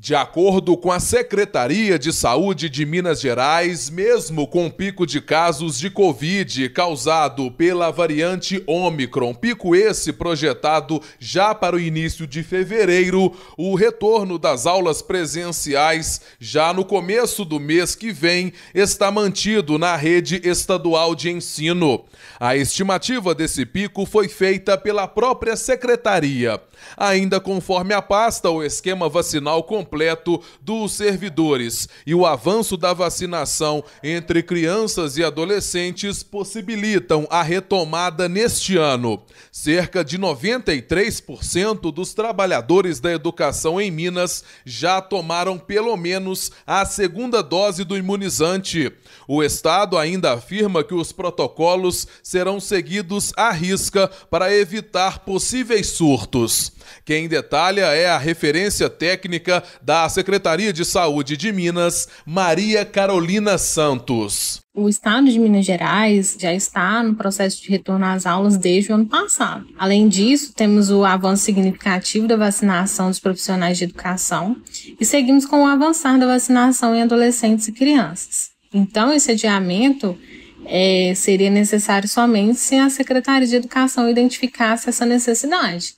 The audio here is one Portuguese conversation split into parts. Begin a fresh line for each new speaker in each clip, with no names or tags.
De acordo com a Secretaria de Saúde de Minas Gerais, mesmo com pico de casos de Covid causado pela variante Omicron, pico esse projetado já para o início de fevereiro, o retorno das aulas presenciais já no começo do mês que vem está mantido na rede estadual de ensino. A estimativa desse pico foi feita pela própria secretaria. Ainda conforme a pasta, o esquema vacinal completo completo dos servidores e o avanço da vacinação entre crianças e adolescentes possibilitam a retomada neste ano. Cerca de 93% dos trabalhadores da educação em Minas já tomaram pelo menos a segunda dose do imunizante. O Estado ainda afirma que os protocolos serão seguidos à risca para evitar possíveis surtos. Quem detalha é a referência técnica da Secretaria de Saúde de Minas, Maria Carolina Santos.
O estado de Minas Gerais já está no processo de retorno às aulas desde o ano passado. Além disso, temos o avanço significativo da vacinação dos profissionais de educação e seguimos com o avançar da vacinação em adolescentes e crianças. Então, esse adiamento é, seria necessário somente se a Secretaria de Educação identificasse essa necessidade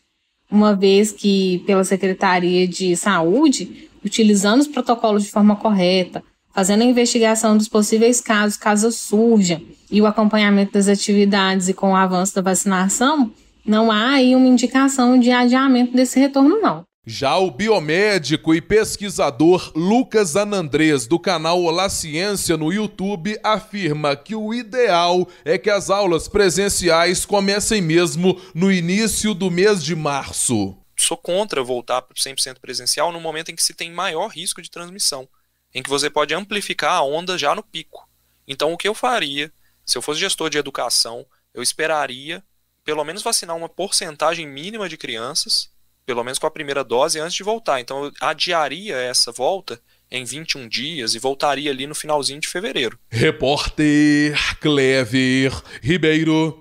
uma vez que pela Secretaria de Saúde, utilizando os protocolos de forma correta, fazendo a investigação dos possíveis casos, caso surja, e o acompanhamento das atividades e com o avanço da vacinação, não há aí uma indicação de adiamento desse retorno, não.
Já o biomédico e pesquisador Lucas Anandrez, do canal Olá Ciência no YouTube, afirma que o ideal é que as aulas presenciais comecem mesmo no início do mês de março.
Sou contra voltar para 100% presencial no momento em que se tem maior risco de transmissão, em que você pode amplificar a onda já no pico. Então, o que eu faria, se eu fosse gestor de educação, eu esperaria pelo menos vacinar uma porcentagem mínima de crianças pelo menos com a primeira dose, antes de voltar. Então, eu adiaria essa volta em 21 dias e voltaria ali no finalzinho de fevereiro.
Repórter Clever Ribeiro.